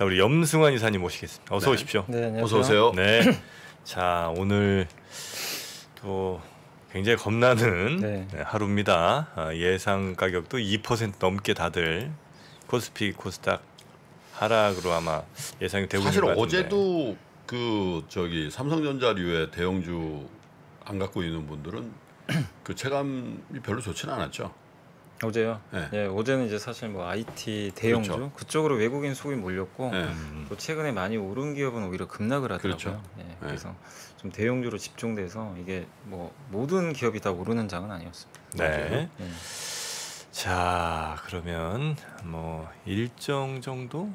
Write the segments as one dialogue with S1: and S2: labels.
S1: 자 우리 염승환 이사님 모시겠습니다. 어서 네. 오십시오. 네, 어서 오세요. 네. 자 오늘 또 굉장히 겁나는 네. 네 하루입니다. 아, 예상 가격도 2% 넘게 다들 코스피 코스닥 하락으로 아마 예상이 되고 사실 있는 사실 어제도 그 저기 삼성전자류의
S2: 대형주 안 갖고 있는 분들은 그 체감이 별로 좋지는 않았죠.
S3: 어제요. 네. 예, 어제는 이제 사실 뭐 IT 대형주 그렇죠. 그쪽으로 외국인 수급이 몰렸고 네. 또 최근에 많이 오른 기업은 오히려 급락을 하더라고요. 그렇죠. 예, 네. 그래서 네. 좀 대형주로 집중돼서 이게 뭐 모든 기업이 다 오르는 장은 아니었습니다. 네. 예.
S1: 자 그러면 뭐 일정 정도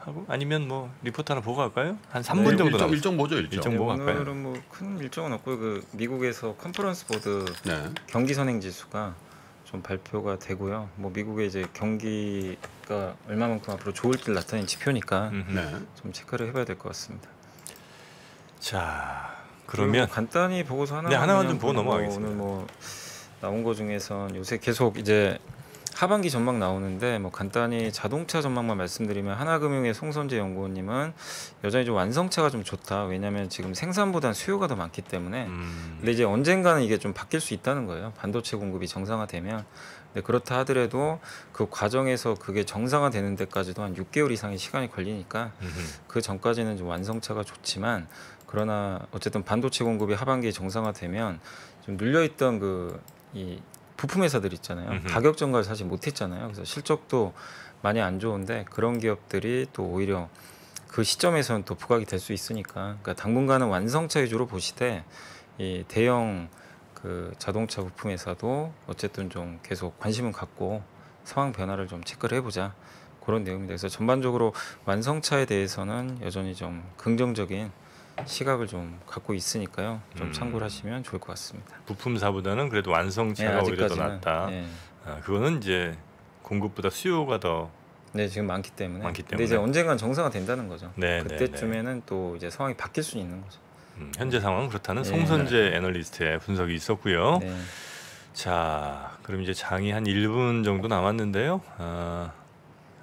S1: 하고 아니면 뭐 리포트 하나 보고 갈까요? 한 3분 네, 정도 일정, 일정 뭐죠 일정? 일정 보고 네, 갈까요? 오늘은
S3: 뭐 큰 일정은 없고요. 그 미국에서 컨퍼런스 보드 네. 경기 선행 지수가 좀 발표가 되고요. 뭐 미국의 이제 경기가 얼마만큼 앞으로 좋을지 나타낸 지표니까 네. 좀 체크를 해봐야 될 것 같습니다. 자 그러면 간단히 보고서 하나 네, 하나만 좀 보고 넘어가겠습니다. 오늘 뭐 나온 거 중에선 요새 계속 이제 하반기 전망 나오는데 뭐 간단히 자동차 전망만 말씀드리면 하나금융의 송선재 연구원님은 여전히 좀 완성차가 좀 좋다. 왜냐하면 지금 생산보다는 수요가 더 많기 때문에. 음. 근데 이제 언젠가는 이게 좀 바뀔 수 있다는 거예요. 반도체 공급이 정상화되면. 근데 그렇다 하더라도 그 과정에서 그게 정상화되는 데까지도 한 6개월 이상의 시간이 걸리니까 음그 전까지는 좀 완성차가 좋지만 그러나 어쨌든 반도체 공급이 하반기에 정상화되면 좀 눌려있던 그이 부품 회사들 있잖아요. 음흠. 가격 전가를 사실 못했잖아요. 그래서 실적도 많이 안 좋은데 그런 기업들이 또 오히려 그 시점에서는 또 부각이 될 수 있으니까 그러니까 당분간은 완성차 위주로 보시되 이 대형 그 자동차 부품 회사도 어쨌든 좀 계속 관심은 갖고 상황 변화를 좀 체크를 해보자 그런 내용입니다. 그래서 전반적으로 완성차에 대해서는 여전히 좀 긍정적인 시각을 좀 갖고 있으니까요. 좀 음. 참고를 하시면 좋을 것 같습니다. 부품사보다는 그래도 완성차가 네, 오히려 더 낫다.
S1: 네. 아, 그거는 이제 공급보다 수요가 더 네, 지금 많기 때문에. 많기 때문에. 근데 이제 언젠간
S3: 정상화 된다는 거죠. 네, 네 그때쯤에는 네. 또 이제 상황이 바뀔 수 있는 거죠. 음, 현재 상황은 그렇다는 네. 송선재
S1: 애널리스트의 분석이 있었고요. 자, 그럼 이제 장이 한 1분 정도 남았는데요. 아,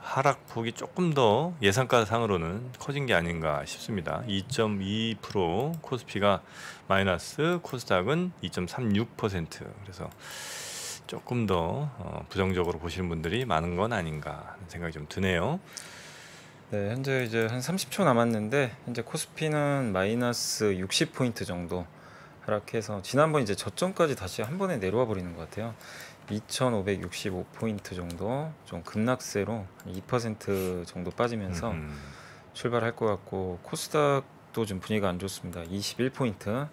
S1: 하락폭이 조금 더 예상가 상으로는 커진 게 아닌가 싶습니다. 2.2% 코스피가 마이너스 코스닥은 2.36% 그래서 조금 더
S3: 어, 부정적으로 보시는 분들이 많은 건 아닌가 생각이 좀 드네요. 네, 현재 이제 한 30초 남았는데 현재 코스피는 마이너스 60포인트 정도 하락해서 지난번 이제 저점까지 다시 한 번에 내려와 버리는 것 같아요. 2,565포인트 정도 좀 급락세로 2% 정도 빠지면서 음, 음. 출발할 것 같고 코스닥도 좀 분위기가 안 좋습니다. 21포인트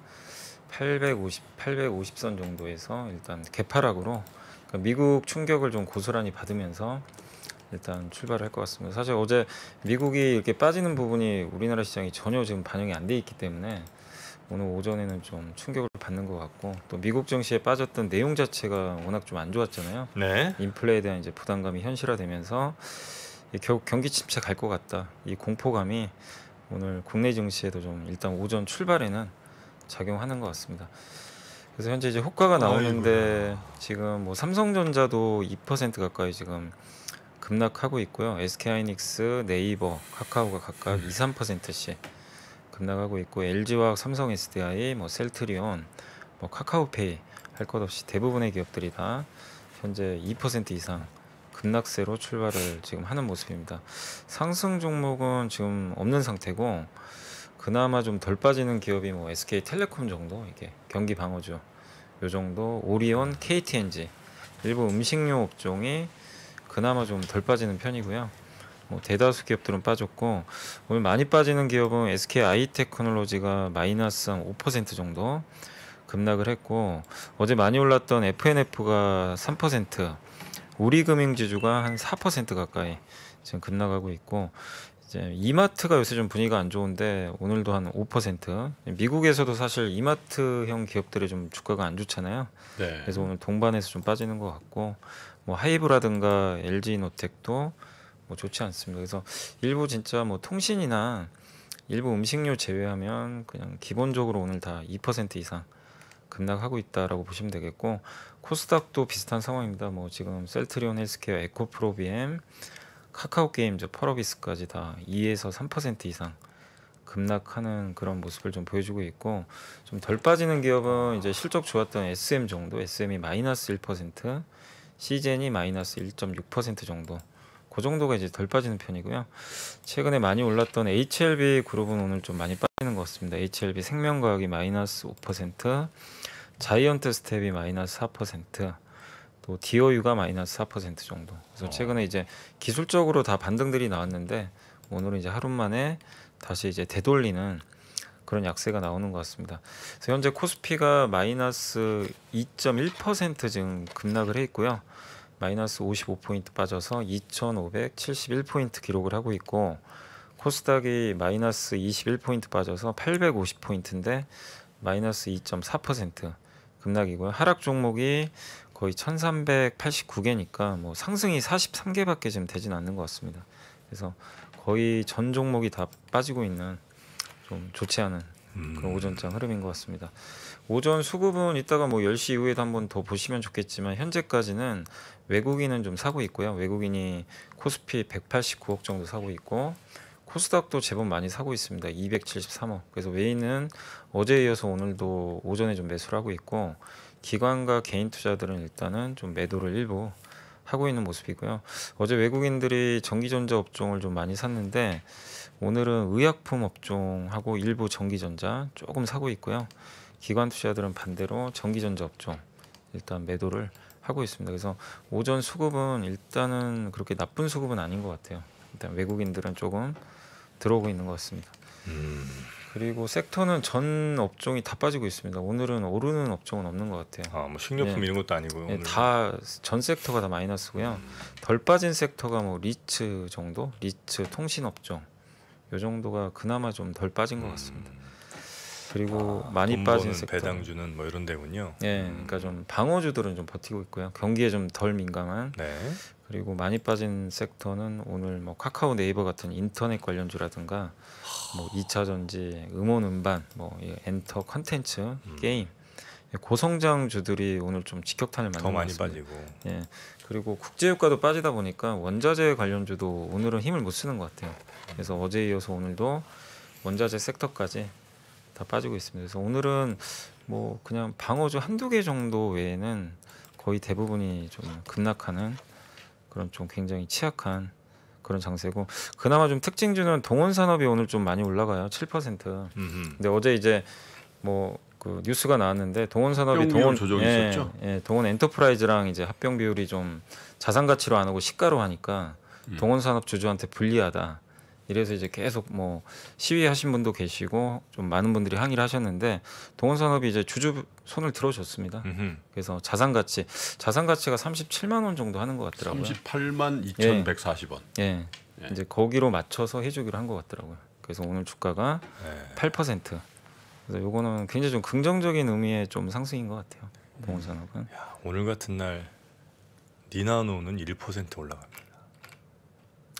S3: 850, 850선 정도에서 일단 개파락으로 그러니까 미국 충격을 좀 고스란히 받으면서 일단 출발할것 같습니다. 사실 어제 미국이 이렇게 빠지는 부분이 우리나라 시장이 전혀 지금 반영이 안 돼 있기 때문에 오늘 오전에는 좀 충격을 받는 것 같고 또 미국 증시에 빠졌던 내용 자체가 워낙 좀 안 좋았잖아요. 네. 인플레에 대한 이제 부담감이 현실화되면서 결국 경기 침체 갈 것 같다. 이 공포감이 오늘 국내 증시에도 좀 일단 오전 출발에는 작용하는 것 같습니다. 그래서 현재 이제 호가가 나오는데 아이고야. 지금 뭐 삼성전자도 2% 가까이 지금 급락하고 있고요. SK하이닉스, 네이버, 카카오가 각각 음. 2, 3%씩 급락하고 있고 LG화학, 삼성 SDI, 뭐 셀트리온, 뭐 카카오페이 할 것 없이 대부분의 기업들이 다 현재 2% 이상 급락세로 출발을 지금 하는 모습입니다. 상승 종목은 지금 없는 상태고 그나마 좀 덜 빠지는 기업이 뭐 SK텔레콤 정도 이게 경기 방어주 요 정도 오리온, KTNG 일부 음식료 업종이 그나마 좀 덜 빠지는 편이고요. 뭐 대다수 기업들은 빠졌고 오늘 많이 빠지는 기업은 SK 아이테크놀로지가 마이너스 한5% 정도 급락을 했고 어제 많이 올랐던 FNF가 3% 우리금융지주가 한 4% 가까이 지금 급락하고 있고 이제 이마트가 요새 좀 분위기가 안 좋은데 오늘도 한5% 미국에서도 사실 이마트형 기업들이 좀 주가가 안 좋잖아요. 네. 그래서 오늘 동반해서 좀 빠지는 것 같고 뭐 하이브라든가 LG노텍도 뭐 좋지 않습니다. 그래서 일부 진짜 뭐 통신이나 일부 음식료 제외하면 그냥 기본적으로 오늘 다 2% 이상 급락하고 있다라고 보시면 되겠고 코스닥도 비슷한 상황입니다. 뭐 지금 셀트리온 헬스케어, 에코프로비엠, 카카오게임즈, 펄어비스까지 다 2에서 3% 이상 급락하는 그런 모습을 좀 보여주고 있고 좀 덜 빠지는 기업은 이제 실적 좋았던 SM 정도, SM이 마이너스 1%, 시젠이 마이너스 1.6% 정도 그 정도가 이제 덜 빠지는 편이고요. 최근에 많이 올랐던 HLB 그룹은 오늘 좀 많이 빠지는 것 같습니다. HLB 생명과학이 마이너스 5%, 자이언트 스텝이 마이너스 4%, 또디 o 유가 마이너스 4% 정도. 그래서 어. 최근에 이제 기술적으로 다 반등들이 나왔는데 오늘은 이제 하루 만에 다시 이제 되돌리는 그런 약세가 나오는 것 같습니다. 그래서 현재 코스피가 마이너스 2.1% 지금 급락을 해 있고요. 마이너스 55포인트 빠져서 2571포인트 기록을 하고 있고 코스닥이 마이너스 21포인트 빠져서 850포인트인데 마이너스 2.4% 급락이고요. 하락 종목이 거의 1389개니까 뭐 상승이 43개밖에 지금 되진 않는 것 같습니다. 그래서 거의 전 종목이 다 빠지고 있는 좀 좋지 않은 음. 그런 오전장 흐름인 것 같습니다. 오전 수급은 이따가 뭐 10시 이후에도 한번 더 보시면 좋겠지만 현재까지는 외국인은 좀 사고 있고요. 외국인이 코스피 189억 정도 사고 있고 코스닥도 제법 많이 사고 있습니다. 273억. 그래서 외인은 어제에 이어서 오늘도 오전에 좀 매수를 하고 있고 기관과 개인 투자들은 일단은 좀 매도를 일부 하고 있는 모습이고요. 어제 외국인들이 전기전자 업종을 좀 많이 샀는데 오늘은 의약품 업종하고 일부 전기전자 조금 사고 있고요. 기관 투자들은 반대로 전기전자 업종 일단 매도를 하고 있습니다. 그래서 오전 수급은 일단은 그렇게 나쁜 수급은 아닌 것 같아요. 일단 외국인들은 조금 들어오고 있는 것 같습니다. 음. 그리고 섹터는 전 업종이 다 빠지고 있습니다. 오늘은 오르는 업종은 없는 것 같아요. 아, 뭐 식료품 예. 이런 것도 아니고요. 예, 다전 섹터가 다 마이너스고요. 음. 덜 빠진 섹터가 뭐 리츠 정도, 리츠 통신 업종, 요 정도가 그나마 좀 덜 빠진 것 같습니다. 음. 그리고 아, 많이 빠진 섹터 배당주는 뭐 이런 데군요. 예, 그러니까 좀 방어주들은 좀 버티고 있고요. 경기에 좀 덜 민감한. 네. 그리고 많이 빠진 섹터는 오늘 뭐 카카오 네이버 같은 인터넷 관련주라든가 뭐 2차 전지, 음원 음반, 뭐 엔터 컨텐츠, 음. 게임 고성장주들이 오늘 좀 직격탄을 맞는 더 많이 빠지고 예 그리고 국제유가도 빠지다 보니까 원자재 관련주도 오늘은 힘을 못 쓰는 것 같아요 그래서 어제 이어서 오늘도 원자재 섹터까지 다 빠지고 있습니다. 그래서 오늘은 뭐 그냥 방어주 한두 개 정도 외에는 거의 대부분이 좀 급락하는 그런 좀 굉장히 취약한 그런 장세고 그나마 좀 특징주는 동원산업이 오늘 좀 많이 올라가요. 7%. 음흠. 근데 어제 이제 뭐 그 뉴스가 나왔는데 동원산업이 동원 조정이 예, 있었죠. 예, 동원 엔터프라이즈랑 이제 합병 비율이 좀 자산 가치로 안 하고 시가로 하니까 음. 동원산업 주주한테 불리하다. 이래서 이제 계속 뭐 시위하신 분도 계시고 좀 많은 분들이 항의를 하셨는데 동원산업이 이제 주주 손을 들어줬습니다. 음흠. 그래서 자산 가치 자산 가치가 37만 원 정도 하는 것 같더라고요. 38만 2,140원. 예. 예. 예. 이제 거기로 맞춰서 해주기로 한 것 같더라고요. 그래서 오늘 주가가 예. 8%. 그래서 요거는 굉장히 좀 긍정적인 의미의 좀 상승인 것 같아요. 동원산업은. 야, 오늘 같은 날
S1: 니나노는 1% 올라갑니다.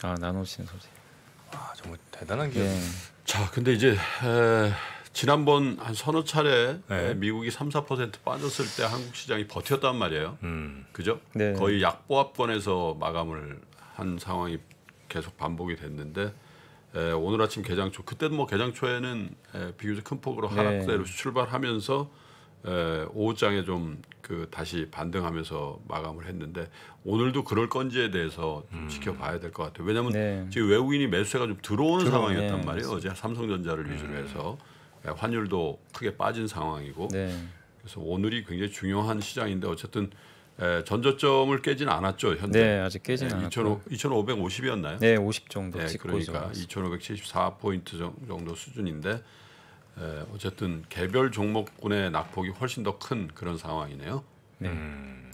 S1: 아 나노신 소재. 아, 정말 대단한 기업. 예. 자, 근데 이제 에,
S2: 지난번 한 서너 차례 네. 미국이 3, 4% 빠졌을 때 한국 시장이 버텼단 말이에요. 음. 그죠? 네. 거의 약보합권에서 마감을 한 상황이 계속 반복이 됐는데 에, 오늘 아침 개장 초 그때 뭐 개장 초에는 에, 비교적 큰 폭으로 네. 하락세로 네. 출발하면서 에, 예, 오후장에 좀그 다시 반등하면서 마감을 했는데 오늘도 그럴 건지에 대해서 좀 음. 지켜봐야 될 것 같아요. 왜냐하면 네. 지금 외국인이 매수세가 좀 들어오는 들어, 상황이었단 네. 말이에요. 어제 삼성전자를 음. 위주로 해서 예, 환율도 크게 빠진 상황이고 네. 그래서 오늘이 굉장히 중요한 시장인데 어쨌든 에, 예, 전저점을 깨진 않았죠 현재. 네 아직 깨진 네, 않았고. 2,550이었나요? 네, 50 정도. 네, 그러니까 2,574 포인트 정도 수준인데. 예, 어쨌든 개별 종목군의
S3: 낙폭이 훨씬 더 큰 그런 상황이네요. 네. 음.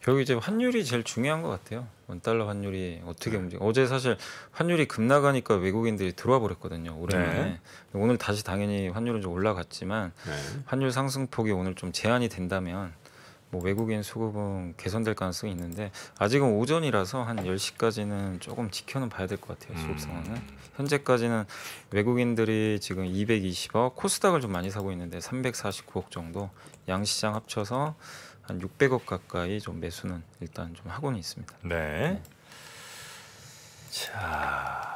S3: 결국 이제 환율이 제일 중요한 것 같아요. 원달러 환율이 어떻게 네. 움직여. 어제 사실 환율이 급나가니까 외국인들이 들어와 버렸거든요. 오랜만에. 네. 오늘 다시 당연히 환율은 좀 올라갔지만 네. 환율 상승폭이 오늘 좀 제한이 된다면 뭐 외국인 수급은 개선될 가능성이 있는데 아직은 오전이라서 한 10시까지는 조금 지켜는 봐야 될 것 같아요. 수급 음. 상황은. 음. 현재까지는 외국인들이 지금 220억 코스닥을 좀 많이 사고 있는데 349억 정도 양시장 합쳐서 한 600억 가까이 좀 매수는 일단 좀 하고는 있습니다. 네. 네. 자.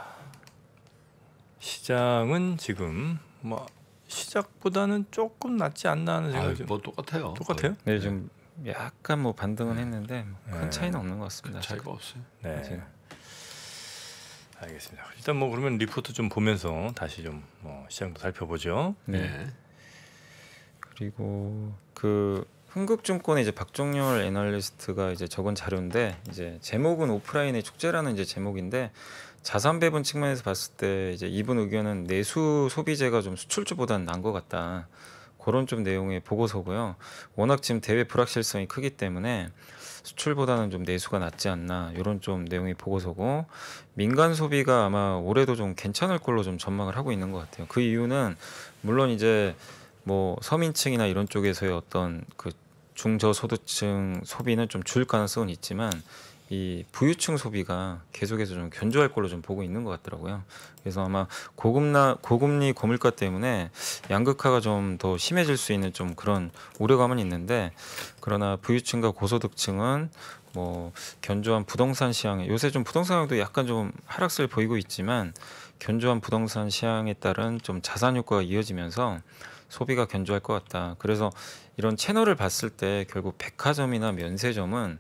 S1: 시장은 지금
S3: 뭐 시작보다는 조금 낫지 않나 하는 생각이 뭐 똑같아요. 똑같아요? 네, 좀 약간 뭐 반등은 네. 했는데 뭐 큰 네. 차이는 없는 것 같습니다. 차이가 없어요. 네. 지금. 네.
S1: 알겠습니다. 일단 뭐 그러면 리포트 좀
S3: 보면서 다시 좀뭐 시장도 살펴보죠. 네. 네. 그리고 그 흥국증권의 이제 박종렬 애널리스트가 이제 적은 자료인데 이제 제목은 오프라인의 축제라는 이제 제목인데 자산 배분 측면에서 봤을 때 이제 이분 의견은 내수 소비재가 좀 수출주보다는 난것 같다. 그런 좀 내용의 보고서고요. 워낙 지금 대외 불확실성이 크기 때문에 수출보다는 좀 내수가 낫지 않나 이런 좀 내용의 보고서고 민간 소비가 아마 올해도 좀 괜찮을 걸로 좀 전망을 하고 있는 것 같아요. 그 이유는 물론 이제 뭐 서민층이나 이런 쪽에서의 어떤 그 중저소득층 소비는 좀 줄 가능성은 있지만 이 부유층 소비가 계속해서 좀 견조할 걸로 좀 보고 있는 것 같더라고요. 그래서 아마 고급나 고금리 고물가 때문에 양극화가 좀 더 심해질 수 있는 좀 그런 우려감은 있는데 그러나 부유층과 고소득층은 뭐 견조한 부동산 시장에 요새 좀 부동산 가도 약간 좀 하락세를 보이고 있지만 견조한 부동산 시장에 따른 좀 자산 효과가 이어지면서 소비가 견조할 것 같다. 그래서 이런 채널을 봤을 때 결국 백화점이나 면세점은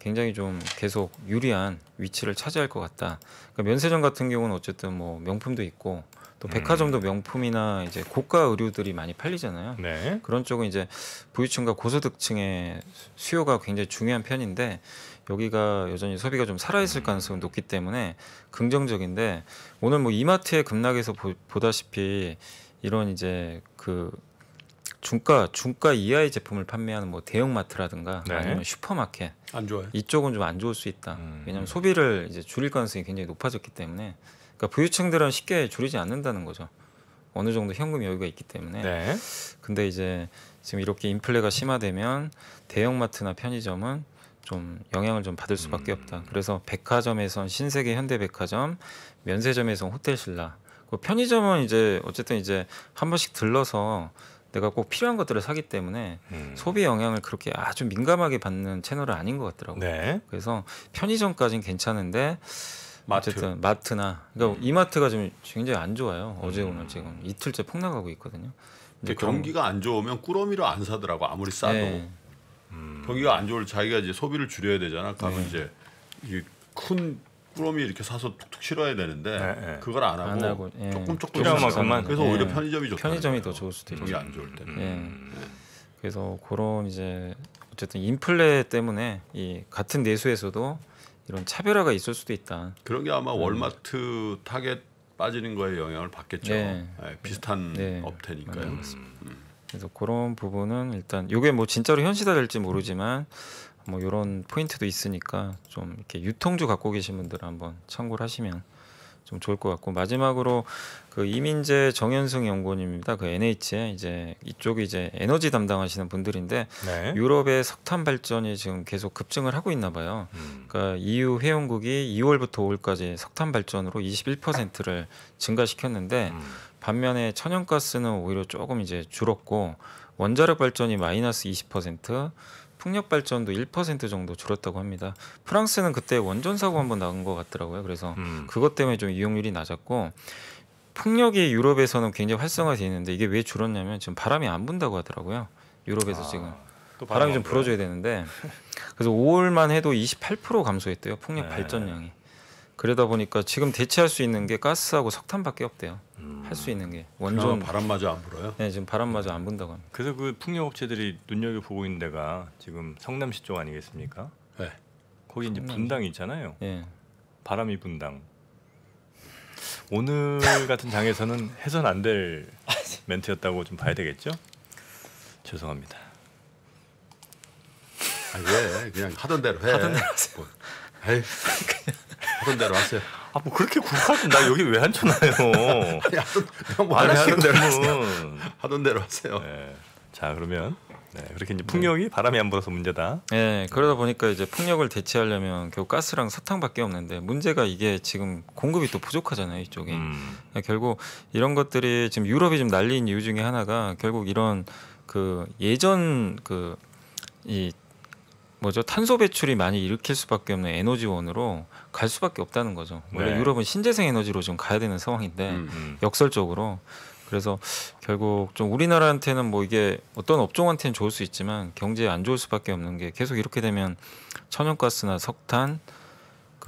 S3: 굉장히 좀 계속 유리한 위치를 차지할 것 같다. 그러니까 면세점 같은 경우는 어쨌든 뭐 명품도 있고 또 음. 백화점도 명품이나 이제 고가 의류들이 많이 팔리잖아요. 네. 그런 쪽은 이제 부유층과 고소득층의 수요가 굉장히 중요한 편인데 여기가 여전히 소비가 좀 살아있을 음. 가능성이 높기 때문에 긍정적인데 오늘 뭐 이마트의 급락에서 보, 보다시피 이런 이제 그 중가 중가 이하의 제품을 판매하는 뭐 대형 마트라든가 네. 아니면 슈퍼마켓 안 좋아요. 이쪽은 좀 안 좋을 수 있다. 음. 왜냐하면 소비를 이제 줄일 가능성이 굉장히 높아졌기 때문에 그러니까 부유층들은 쉽게 줄이지 않는다는 거죠. 어느 정도 현금 여유가 있기 때문에. 네. 근데 이제 지금 이렇게 인플레가 심화되면 대형마트나 편의점은 좀 영향을 좀 받을 수밖에 음. 없다. 그래서 백화점에선 신세계 현대백화점, 면세점에선 호텔신라. 그 편의점은 이제 어쨌든 이제 한 번씩 들러서 내가 꼭 필요한 것들을 사기 때문에 음. 소비 영향을 그렇게 아주 민감하게 받는 채널은 아닌 것 같더라고요. 네. 그래서 편의점까지는 괜찮은데 마트. 어쨌 마트나 그러니까 음. 이마트가 지금 굉장히 안 좋아요. 어제 음. 오늘 지금 이틀째 폭락하고 있거든요. 근데 경기가 안 좋으면 꾸러미로안
S2: 사더라고 아무리 싸도 네. 음. 경기가 안 좋을 자기가 이제 소비를 줄여야 되잖아. 그러면 네. 이제 큰 부끄러움이 이렇게 사서 툭툭 실어야 되는데 네, 네, 그걸 안 하고, 안 하고 예.
S3: 조금 조금 실어만 그래서 예. 오히려 편의점이 좋 편의점이 더 좋을 수도 있고이안 좋을 때. 음. 예. 음. 그래서 그런 이제 어쨌든 인플레 때문에 이 같은 내수에서도 이런 차별화가 있을 수도 있다. 그런 게 아마 음.
S2: 월마트 타겟 빠지는 거에
S3: 영향을 받겠죠. 네. 예. 네, 비슷한 네. 업태니까요. 음. 그래서 그런 부분은 일단 이게 뭐 진짜로 현실화 될지 모르지만 뭐 이런 포인트도 있으니까 좀 이렇게 유통주 갖고 계신 분들 한번 참고를 하시면 좀 좋을 것 같고 마지막으로 그 이민재 정현승 연구원입니다. 그 NH에 이제 이쪽이 이제 에너지 담당하시는 분들인데 네. 유럽의 석탄 발전이 지금 계속 급증을 하고 있나 봐요. 음. 그러니까 EU 회원국이 2월부터 5월까지 석탄 발전으로 21%를 증가시켰는데 음. 반면에 천연가스는 오히려 조금 이제 줄었고 원자력 발전이 마이너스 20%, 풍력 발전도 1% 정도 줄었다고 합니다. 프랑스는 그때 원전 사고 한번 나온 것 같더라고요. 그래서 음. 그것 때문에 좀 이용률이 낮았고 풍력이 유럽에서는 굉장히 활성화돼 있는데 이게 왜 줄었냐면 지금 바람이 안 분다고 하더라고요. 유럽에서 아, 지금 바람이 좀 불어줘야 되는데 그래서 5월만 해도 28% 감소했대요. 풍력 네. 발전량이. 그러다 보니까 지금 대체할 수 있는 게 가스하고 석탄밖에 없대요. 할수 있는 게 원전 바람마저 안 불어요? 네 지금 바람마저 안 분다고 합니다. 그래서 그 풍력
S1: 업체들이 눈여겨 보고 있는 데가 지금 성남시 쪽 아니겠습니까? 네. 거기 이제 분당 있잖아요. 네. 바람이 분당. 오늘 같은 장에서는 해선 안 될 멘트였다고 좀 봐야 되겠죠? 죄송합니다. 아, 왜 예. 그냥 하던 대로 해. 하던 대로 하세요. 뭐, 에이, 하던 대로 하세요. 아, 뭐 그렇게 굵하면 나 여기 왜 앉혀놔요? 하던, 뭐 하던 대로 하세요. 하던 대로 하세요. 네. 자, 그러면
S3: 네, 그렇게 이제 풍력이 네. 바람이 안 불어서 문제다. 네, 그러다 보니까 이제 풍력을 대체하려면 결국 가스랑 사탕밖에 없는데 문제가 이게 지금 공급이 또 부족하잖아요 이쪽에. 음. 그러니까 결국 이런 것들이 지금 유럽이 좀 난리인 이유 중에 하나가 결국 이런 그 예전 그이 뭐죠 탄소 배출이 많이 일으킬 수밖에 없는 에너지원으로 갈 수밖에 없다는 거죠. 원래 네. 유럽은 신재생 에너지로 좀 가야 되는 상황인데 음, 음. 역설적으로 그래서 결국 좀 우리나라한테는 뭐 이게 어떤 업종한테는 좋을 수 있지만 경제에 안 좋을 수밖에 없는 게 계속 이렇게 되면 천연가스나 석탄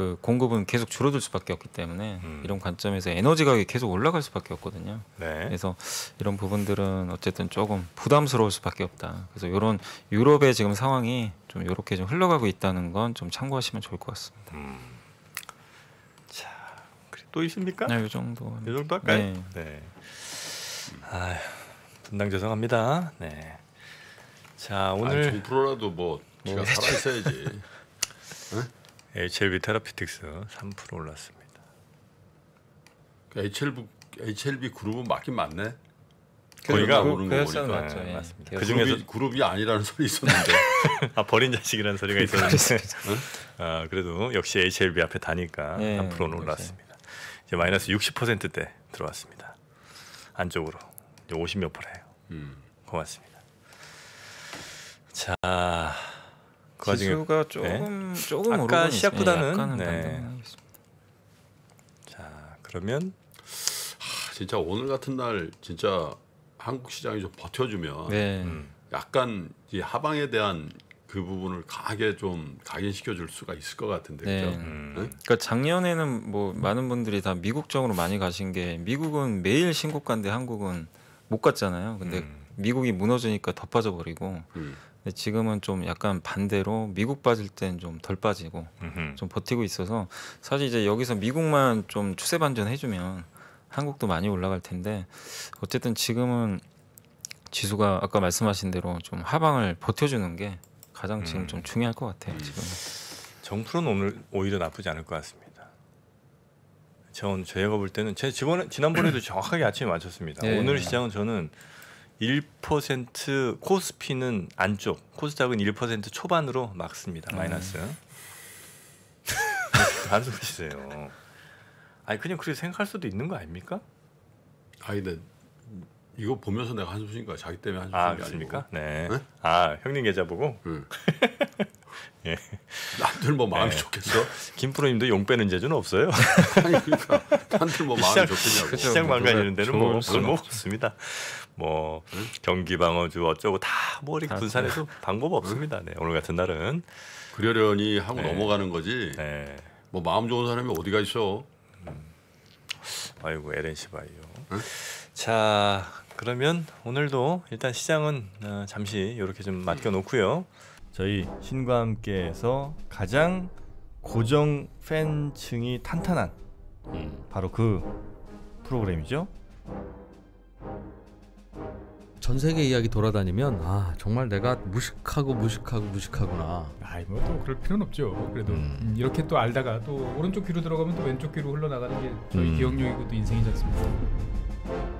S3: 그 공급은 계속 줄어들 수밖에 없기 때문에 음. 이런 관점에서 에너지 가격이 계속 올라갈 수밖에 없거든요. 네. 그래서 이런 부분들은 어쨌든 조금 부담스러울 수밖에 없다. 그래서 이런 유럽의 지금 상황이 좀 이렇게 좀 흘러가고 있다는 건 좀 참고하시면 좋을 것 같습니다.
S1: 음. 자, 또 있습니까? 네, 이 정도. 이 정도 할까요? 네. 네. 아, 분당 죄송합니다. 네. 자, 오늘 아니, 좀 프로라도 뭐 제가 네. 살아 있어야지. HLB 테라피틱스 3% 올랐습니다. 그러니까 HLB HLB 그룹은 맞긴 맞네. 거기가 오르는 그 거니까 맞죠. 네, 맞습니다. 그 예. 중에서 그룹이, 그룹이 아니라는 소리 있었는데 아 버린 자식이라는 소리가 그러니까. 있었는데 어? 아, 그래도 역시 HLB 앞에 다니까 네, 3 올랐습니다. 이제 마이너스 60%대 들어왔습니다. 안쪽으로 50몇 프예요 음. 고맙습니다. 자. 그 지수가 와중에, 조금 네. 조금 아까 시작보다는 네. 자 그러면
S2: 하, 진짜 오늘 같은 날 진짜 한국 시장이 좀 버텨주면 네. 음. 약간 이 하방에 대한 그 부분을 강하게 좀 각인시켜 줄 수가 있을 것
S3: 같은데 네. 그죠? 음. 네? 그러니까 작년에는 뭐 많은 분들이 다 미국 쪽으로 많이 가신 게 미국은 매일 신고가인데 한국은 못 갔잖아요. 근데 음. 미국이 무너지니까 덮어져 버리고 음. 지금은 좀 약간 반대로 미국 빠질 땐 좀 덜 빠지고 음흠. 좀 버티고 있어서 사실 이제 여기서 미국만 좀 추세 반전해주면 한국도 많이 올라갈 텐데 어쨌든 지금은 지수가 아까 말씀하신 대로 좀 하방을 버텨주는 게 가장 지금 음. 좀 중요할 것 같아요. 지금 정프로는
S1: 오늘 오히려 나쁘지 않을 것 같습니다. 전 제가 볼 때는 제 지번에 지난번에도 정확하게 아침에 맞췄습니다. 네. 오늘 시장은 저는 1% 코스피는 안쪽, 코스닥은 1% 초반으로 막습니다. 마이너스. 음. 안 음. 리세요 아니 그냥 그렇게 생각할 수도 있는 거 아닙니까? 아니 근 이거 보면서 내가 한숨 쉬니까 자기 때문에 한숨 쉰게 아, 아니고. 네. 네. 아 형님 계좌 보고. 응. 예. 남들 뭐 마음이 예. 좋겠어? 뭐 김프로님도 용 빼는 재주는 없어요. 아 그러니까 남들 뭐 마음이 좋겠냐고. 시장 뭐 망가지는 데는 뭐 그건 뭐 없습니다. 뭐 응? 경기 방어주 어쩌고 다뭐 이렇게 분산해서 네. 방법 없습니다. 네, 오늘 같은 날은 그러려니 하고 네. 넘어가는 거지. 네. 뭐 마음 좋은 사람이 어디가 있어? 음. 아이고 LNC 바이오. 응? 자 그러면 오늘도 일단 시장은 어, 잠시 이렇게 좀 맡겨 놓고요. 저희 신과 함께에서 가장 고정 팬층이 탄탄한 음. 바로 그 프로그램이죠. 전 세계 이야기 돌아다니면 아 정말 내가 무식하고 무식하고 무식하구나. 아이 뭐또 그럴 필요는 없죠. 그래도 음. 음. 이렇게 또 알다가 또 오른쪽 귀로 들어가면 또 왼쪽 귀로 흘러나가는 게 저희 음. 기억력이고
S3: 또 인생이지 않습니까?